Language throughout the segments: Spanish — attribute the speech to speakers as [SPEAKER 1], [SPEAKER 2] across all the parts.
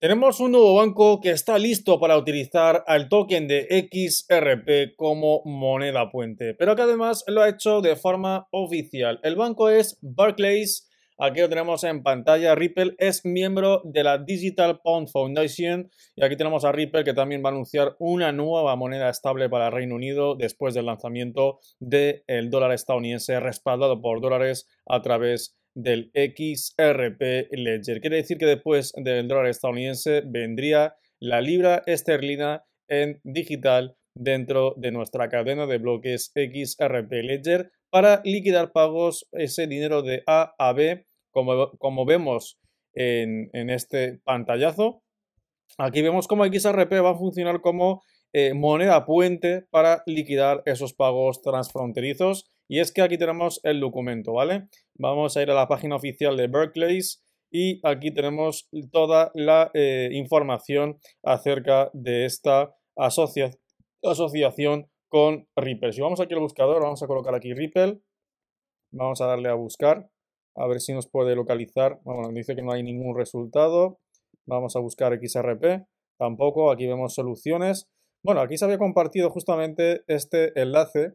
[SPEAKER 1] Tenemos un nuevo banco que está listo para utilizar al token de XRP como moneda puente, pero que además lo ha hecho de forma oficial. El banco es Barclays, aquí lo tenemos en pantalla. Ripple es miembro de la Digital Pound Foundation y aquí tenemos a Ripple que también va a anunciar una nueva moneda estable para Reino Unido después del lanzamiento del dólar estadounidense respaldado por dólares a través de del XRP Ledger. Quiere decir que después del dólar estadounidense vendría la libra esterlina en digital dentro de nuestra cadena de bloques XRP Ledger para liquidar pagos ese dinero de A a B, como, vemos en, este pantallazo. Aquí vemos cómo XRP va a funcionar como eh, moneda puente para liquidar esos pagos transfronterizos y es que aquí tenemos el documento, ¿vale? Vamos a ir a la página oficial de Berkeley y aquí tenemos toda la eh, información acerca de esta asociación con Ripple. Si vamos aquí al buscador, vamos a colocar aquí Ripple, vamos a darle a buscar, a ver si nos puede localizar, bueno, dice que no hay ningún resultado, vamos a buscar XRP, tampoco, aquí vemos soluciones. Bueno, aquí se había compartido justamente este enlace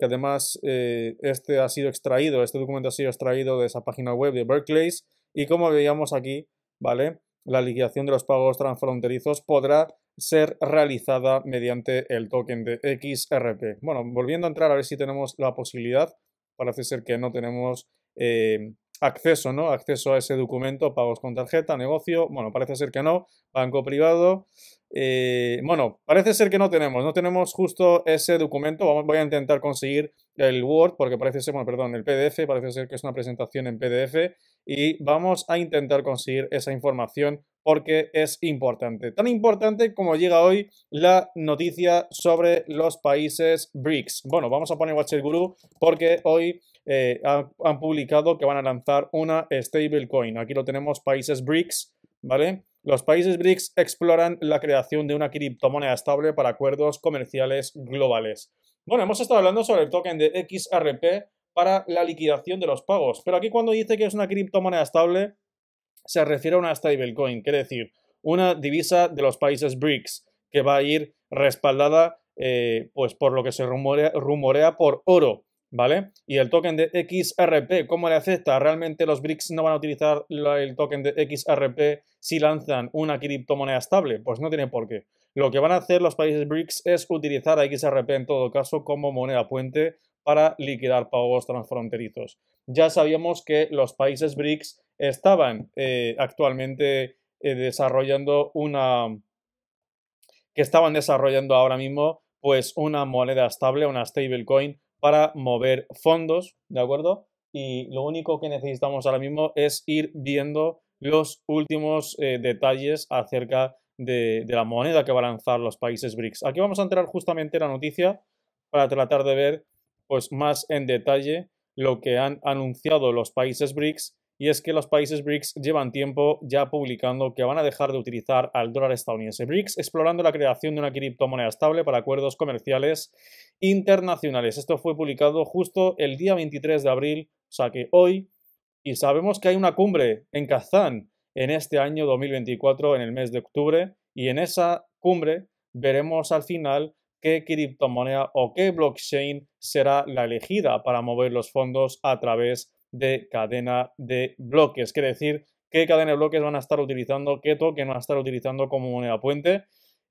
[SPEAKER 1] que además eh, este ha sido extraído, este documento ha sido extraído de esa página web de Berkeley y como veíamos aquí, ¿vale? La liquidación de los pagos transfronterizos podrá ser realizada mediante el token de XRP. Bueno, volviendo a entrar a ver si tenemos la posibilidad, parece ser que no tenemos eh, acceso, ¿no? Acceso a ese documento, pagos con tarjeta, negocio, bueno, parece ser que no, banco privado, eh, bueno, parece ser que no tenemos, no tenemos justo ese documento. voy a intentar conseguir el Word, porque parece ser, bueno, perdón, el PDF, parece ser que es una presentación en PDF, y vamos a intentar conseguir esa información porque es importante. Tan importante como llega hoy la noticia sobre los países BRICS. Bueno, vamos a poner Watcher Guru porque hoy eh, han publicado que van a lanzar una stablecoin. Aquí lo tenemos, países BRICS los países BRICS exploran la creación de una criptomoneda estable para acuerdos comerciales globales. Bueno, hemos estado hablando sobre el token de XRP para la liquidación de los pagos, pero aquí cuando dice que es una criptomoneda estable, se refiere a una stablecoin, quiere decir, una divisa de los países BRICS que va a ir respaldada eh, pues por lo que se rumorea por oro. ¿vale? Y el token de XRP, ¿cómo le acepta? ¿Realmente los BRICS no van a utilizar el token de XRP si lanzan una criptomoneda estable? Pues no tiene por qué. Lo que van a hacer los países BRICS es utilizar a XRP en todo caso como moneda puente para liquidar pagos transfronterizos. Ya sabíamos que los países BRICS estaban eh, actualmente eh, desarrollando una... que estaban desarrollando ahora mismo pues una moneda estable, una stablecoin para mover fondos, ¿de acuerdo? Y lo único que necesitamos ahora mismo es ir viendo los últimos eh, detalles acerca de, la moneda que va a lanzar los países BRICS. Aquí vamos a entrar justamente en la noticia para tratar de ver pues, más en detalle lo que han anunciado los países BRICS y es que los países BRICS llevan tiempo ya publicando que van a dejar de utilizar al dólar estadounidense. BRICS explorando la creación de una criptomoneda estable para acuerdos comerciales internacionales. Esto fue publicado justo el día 23 de abril, o sea que hoy, y sabemos que hay una cumbre en Kazán en este año 2024, en el mes de octubre, y en esa cumbre veremos al final qué criptomoneda o qué blockchain será la elegida para mover los fondos a través de cadena de bloques. Quiere decir, qué cadena de bloques van a estar utilizando, qué token van a estar utilizando como moneda puente.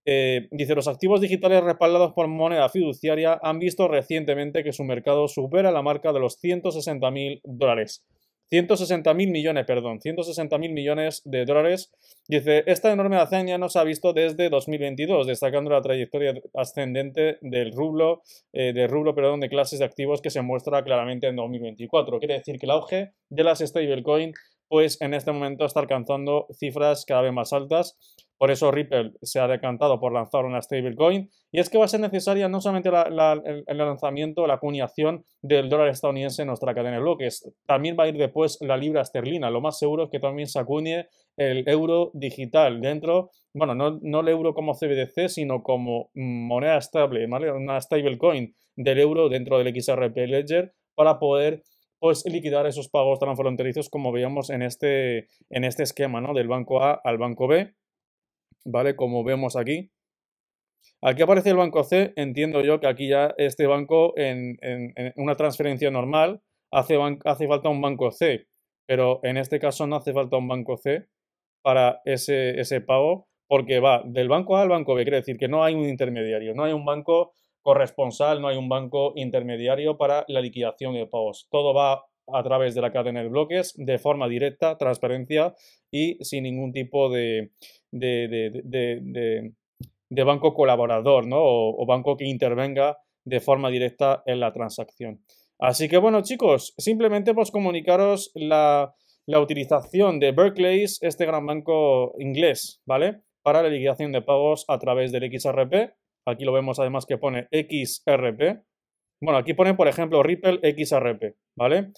[SPEAKER 1] Eh, dice, los activos digitales respaldados por moneda fiduciaria han visto recientemente que su mercado supera la marca de los 160 mil dólares. 160 mil millones, perdón, 160 millones de dólares. Dice, esta enorme hazaña no se ha visto desde 2022, destacando la trayectoria ascendente del rublo, eh, de rublo, perdón, de clases de activos que se muestra claramente en 2024. Quiere decir que el auge de las stablecoin, pues en este momento está alcanzando cifras cada vez más altas por eso Ripple se ha decantado por lanzar una stablecoin. Y es que va a ser necesaria no solamente el, lanzamiento, la acuñación del dólar estadounidense en nuestra cadena de bloques, también va a ir después la libra esterlina. Lo más seguro es que también se acuñe el euro digital dentro, bueno, no, el euro como CBDC, sino como moneda estable, ¿vale? una stablecoin del euro dentro del XRP Ledger para poder pues liquidar esos pagos transfronterizos como veíamos en este, en este esquema, ¿no? Del banco A al banco B ¿vale? Como vemos aquí. Aquí aparece el banco C, entiendo yo que aquí ya este banco en, una transferencia normal hace, hace, falta un banco C, pero en este caso no hace falta un banco C para ese, ese pago porque va del banco A al banco B, quiere decir que no hay un intermediario, no hay un banco corresponsal, no hay un banco intermediario para la liquidación de pagos. Todo va a través de la cadena de bloques de forma directa, transparencia y sin ningún tipo de, banco colaborador ¿no? o, banco que intervenga de forma directa en la transacción. Así que bueno chicos, simplemente pues comunicaros la, utilización de Barclays, este gran banco inglés, ¿vale? Para la liquidación de pagos a través del XRP. Aquí lo vemos además que pone XRP. Bueno, aquí pone por ejemplo Ripple XRP, ¿vale?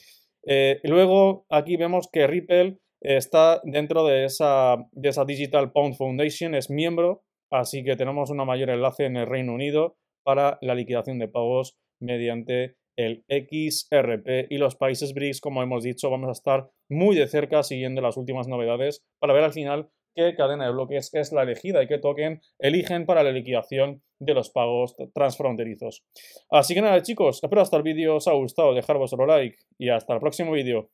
[SPEAKER 1] Eh, luego aquí vemos que Ripple está dentro de esa, de esa Digital Pound Foundation, es miembro, así que tenemos un mayor enlace en el Reino Unido para la liquidación de pagos mediante el XRP y los países BRICS, como hemos dicho, vamos a estar muy de cerca siguiendo las últimas novedades para ver al final qué cadena de bloques es la elegida y qué token eligen para la liquidación de los pagos transfronterizos. Así que nada chicos, espero hasta el vídeo os ha gustado, dejar vuestro like y hasta el próximo vídeo.